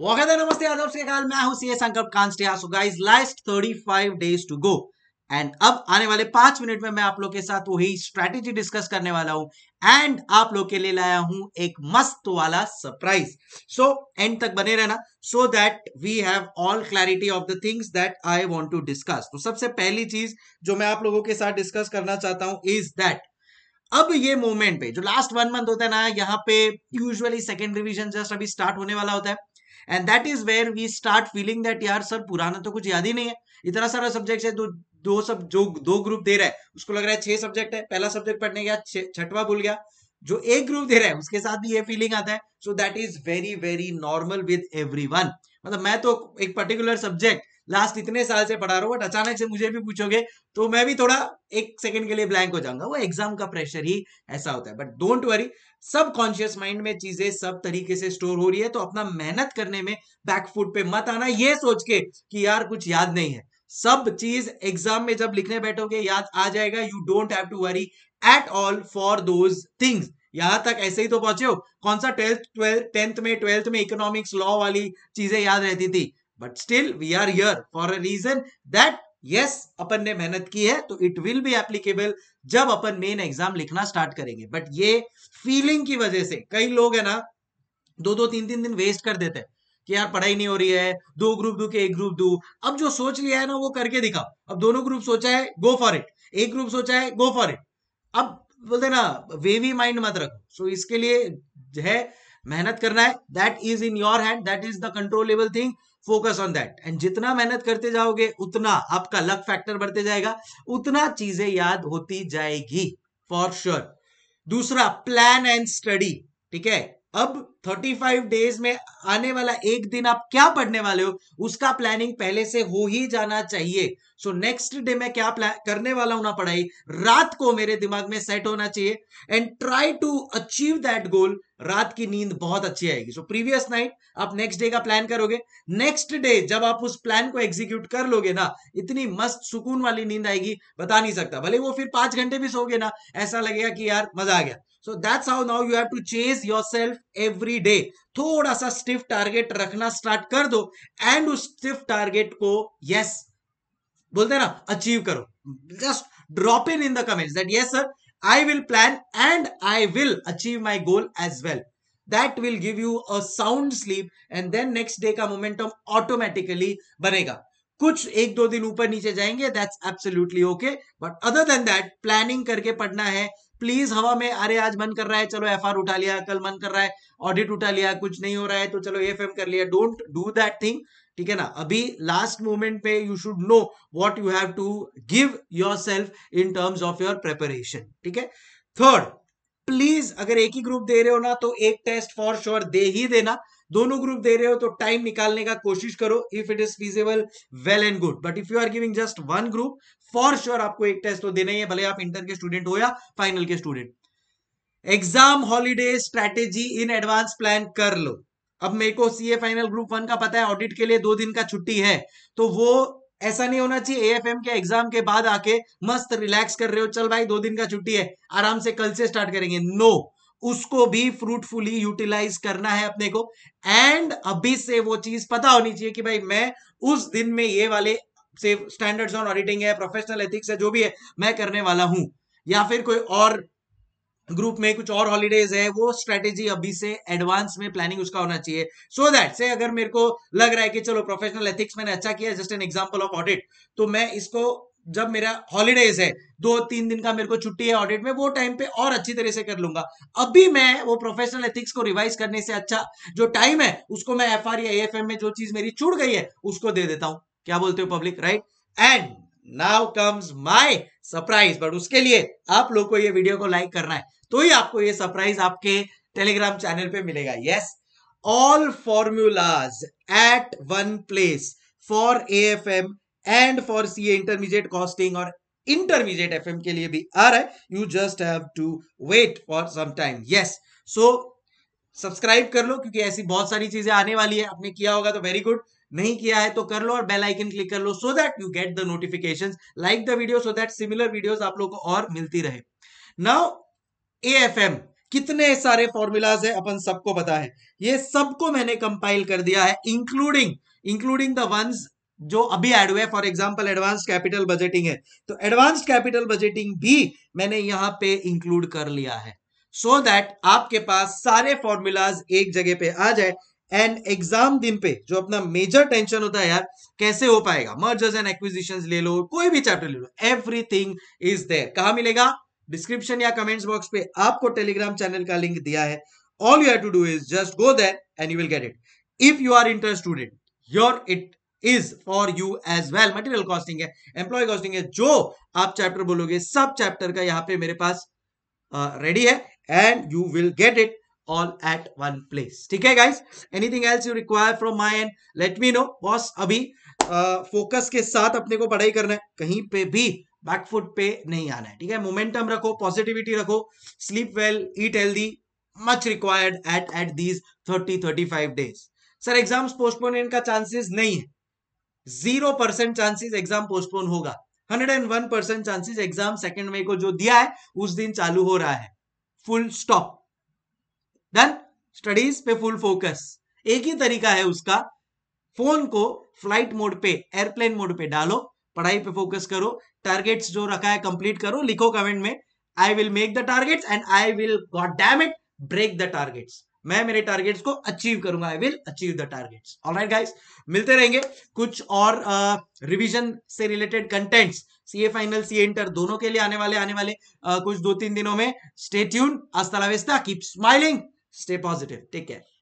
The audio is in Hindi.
नमस्ते के काल मैं हूं CA Sankalp so guys last 35 days to go and अब आने वाले पांच मिनट में मैं आप लोग के साथ वही स्ट्रैटेजी डिस्कस करने वाला हूं एंड आप लोग के लिए लाया हूं एक मस्त वाला सरप्राइज सो एंड तक बने रहना so that we have all clarity of the things that I want to discuss तो सबसे पहली चीज जो मैं आप लोगों के साथ डिस्कस करना चाहता हूं इज दैट अब ये मोमेंट पे जो लास्ट वन मंथ होता है ना यहाँ पे यूजुअली सेकेंड रिविजन जस्ट अभी स्टार्ट होने वाला होता है and that is where we start feeling that यार सर पुराना तो कुछ याद ही नहीं है इतना सारा सब्जेक्ट है दो दो सब जो दो ग्रुप दे रहा है उसको लग रहा है छह सब्जेक्ट है पहला सब्जेक्ट पढ़ने गया छठवा भूल गया जो एक ग्रुप दे रहा है उसके साथ भी ये फीलिंग आता है so that is very very normal with every मतलब मैं तो एक पर्टिकुलर सब्जेक्ट लास्ट इतने साल से पढ़ा रहा हूँ बट अचानक से मुझे भी पूछोगे तो मैं भी थोड़ा एक सेकंड के लिए ब्लैंक हो जाऊंगा वो एग्जाम का प्रेशर ही ऐसा होता है बट डोंट वरी सब कॉन्शियस माइंड में चीजें सब तरीके से स्टोर हो रही है तो अपना मेहनत करने में बैकफुट पे मत आना ये सोच के कि यार कुछ याद नहीं है सब चीज एग्जाम में जब लिखने बैठोगे याद आ जाएगा you don't have to worry at all for those things यहां तक ऐसे ही तो पहुंचे हो कौन सा ट्वेल्थ ट्वेल्थ टेंथ में ट्वेल्थ में इकोनॉमिक्स लॉ वाली चीजें याद रहती थी but still we are here for a reason that yes अपन ने मेहनत की है तो इट विल बी एप्लीकेबल जब अपन मेन एग्जाम लिखना स्टार्ट करेंगे बट ये फीलिंग की वजह से कई लोग है ना दो दो तीन तीन दिन वेस्ट कर देते हैं कि यार पढ़ाई नहीं हो रही है दो ग्रुप दो के एक ग्रुप दो अब जो सोच लिया है ना वो करके दिखाओ अब दोनों ग्रुप सोचा है गो फॉर इट एक ग्रुप सोचा है गो फॉर इट अब बोलते ना वेवी माइंड मत रखो सो इसके लिए है मेहनत करना है that is in your hand that is the controllable thing focus on that and जितना मेहनत करते जाओगे उतना आपका लक फैक्टर बढ़ते जाएगा उतना चीजें याद होती जाएगी फॉर श्योर sure. दूसरा प्लान एंड स्टडी ठीक है अब थर्टी फाइव डेज में आने वाला एक दिन आप क्या पढ़ने वाले हो उसका प्लानिंग पहले से हो ही जाना चाहिए सो नेक्स्ट डे मैं क्या करने वाला हूं ना पढ़ाई रात को मेरे दिमाग में सेट होना चाहिए and try to achieve that goal रात की नींद बहुत अच्छी आएगी सो प्रीवियस नाइट आप नेक्स्ट डे का प्लान करोगे नेक्स्ट डे जब आप उस प्लान को एग्जीक्यूट कर लोगे ना इतनी मस्त सुकून वाली नींद आएगी बता नहीं सकता भले वो फिर पांच घंटे भी सोगे ना ऐसा लगेगा कि यार मजा आ गया so that's how now you have to chase yourself every every day थोड़ा सा स्टिफ टारगेट रखना स्टार्ट कर दो एंड उस स्टिफ टारगेट को यस yes, बोलते ना अचीव करो just drop in in the comments that yes sir I will plan and I will achieve my goal as well that will give you a sound sleep and then next day का मोमेंटम ऑटोमेटिकली बनेगा कुछ एक दो दिन ऊपर नीचे जाएंगे that's absolutely okay but other than that planning करके पढ़ना है प्लीज हवा में अरे आज मन कर रहा है चलो एफ उठा लिया कल मन कर रहा है ऑडिट उठा लिया कुछ नहीं हो रहा है तो चलो एफ कर लिया डोंट डू दैट थिंग ठीक है ना अभी लास्ट मोमेंट पे you should know what you have to give yourself in terms of your preparation ठीक है थर्ड प्लीज अगर एक ही ग्रुप दे रहे हो ना तो एक टेस्ट फॉर श्योर दे ही देना दोनों ग्रुप दे रहे हो तो टाइम निकालने का कोशिश करो if it is feasible well and good but if you are giving just one group for sure आपको एक टेस्ट तो देना ही है भले आप इंटर के स्टूडेंट हो या फाइनल के student exam holiday strategy in advance plan कर लो अब मेरे को सीए फाइनल ग्रुप वन का पता है ऑडिट के लिए दो दिन का छुट्टी है तो वो ऐसा नहीं होना चाहिए एएफएम के एग्जाम के बाद आके मस्त रिलैक्स कर रहे हो चल भाई दो दिन का छुट्टी है आराम से कल से स्टार्ट करेंगे नो no. उसको भी फ्रूटफुली यूटिलाइज करना है अपने को एंड अभी से वो चीज पता होनी चाहिए कि भाई मैं उस दिन में ये वाले से स्टैंडर्ड्स ऑन ऑडिटिंग है प्रोफेशनल एथिक्स है जो भी है मैं करने वाला हूं या फिर कोई और ग्रुप में कुछ और हॉलीडेज है वो स्ट्रेटेजी अभी से एडवांस में प्लानिंग उसका होना चाहिए सो दैट से अगर मेरे को लग रहा है कि चलो प्रोफेशनल एथिक्स मैंने अच्छा किया just an example of audit तो मैं इसको जब मेरा हॉलीडेज है दो तीन दिन का मेरे को छुट्टी है ऑडिट में वो टाइम पे और अच्छी तरह से कर लूंगा अभी मैं वो प्रोफेशनल एथिक्स को रिवाइज करने से अच्छा जो टाइम है उसको मैं एफ या एफ में जो चीज मेरी छूट गई है उसको दे देता हूं क्या बोलते हो public right and now comes my surprise but उसके लिए आप लोग को ये वीडियो को लाइक करना है तो ही आपको ये सरप्राइज आपके टेलीग्राम चैनल पे मिलेगा yes all formulas at one place for A F M and for C intermediate costing और इंटरमीडिएट एफएम के लिए भी आ रहा है you just have to wait for some time yes so subscribe कर लो क्योंकि ऐसी बहुत सारी चीजें आने वाली है आपने किया होगा तो वेरी गुड नहीं किया है तो कर लो और बेल आइकन क्लिक कर लो so that you get the notification like the video so that similar video आप लोग को और मिलती रहे नाउ एएफएम कितने सारे फॉर्मूलाज है अपन सबको पता है ये सबको मैंने कंपाइल कर दिया है इंक्लूडिंग इंक्लूडिंग द वंस जो अभी एड हुए for example advance capital budgeting है तो एडवांस कैपिटल बजटिंग भी मैंने यहां पे इंक्लूड कर लिया है सो so दैट आपके पास सारे फॉर्मूलाज एक जगह पे आ जाए एंड एग्जाम दिन पे जो अपना मेजर टेंशन होता है यार कैसे हो पाएगा मर्जर्स एंड एक्विजिशन ले लो कोई भी चैप्टर ले लो एवरीथिंग इज देयर कहा मिलेगा डिस्क्रिप्शन या कमेंट्स बॉक्स पे आपको टेलीग्राम चैनल का लिंक दिया है all you have to do is just go that and you will get it if you are inter student your it is for you as well material costing है एम्प्लॉय कॉस्टिंग है जो आप चैप्टर बोलोगे सब चैप्टर का यहाँ पे मेरे पास रेडी uh, है and you will get it all at one place ठीक है guys anything else you require from my end let me know boss अभी फोकस uh, के साथ अपने को पढ़ाई करना है कहीं पे भी बैकफुट पे नहीं आना है ठीक है मोमेंटम रखो पॉजिटिविटी रखो sleep well eat healthy much required at at these thirty thirty five days sir exams postpone का चांसेस नहीं है zero percent chances exam postpone होगा hundred and one percent chances exam second May को जो दिया है उस दिन चालू हो रहा है फुल स्टॉप डन स्टडीज पे फुल फोकस एक ही तरीका है उसका फोन को फ्लाइट मोड पे एयरप्लेन मोड पे डालो पढ़ाई पे फोकस करो टारगेट्स जो रखा है कंप्लीट करो लिखो कमेंट में I will make the targets and I will god damn it break the targets मैं मेरे टारगेट्स को अचीव करूंगा I will achieve the targets right guys मिलते रहेंगे कुछ और रिवीजन uh, से related contents CA final CA inter दोनों के लिए आने वाले आने वाले uh, कुछ दो तीन दिनों में स्टे ट्यून अस्ता keep smiling stay positive take care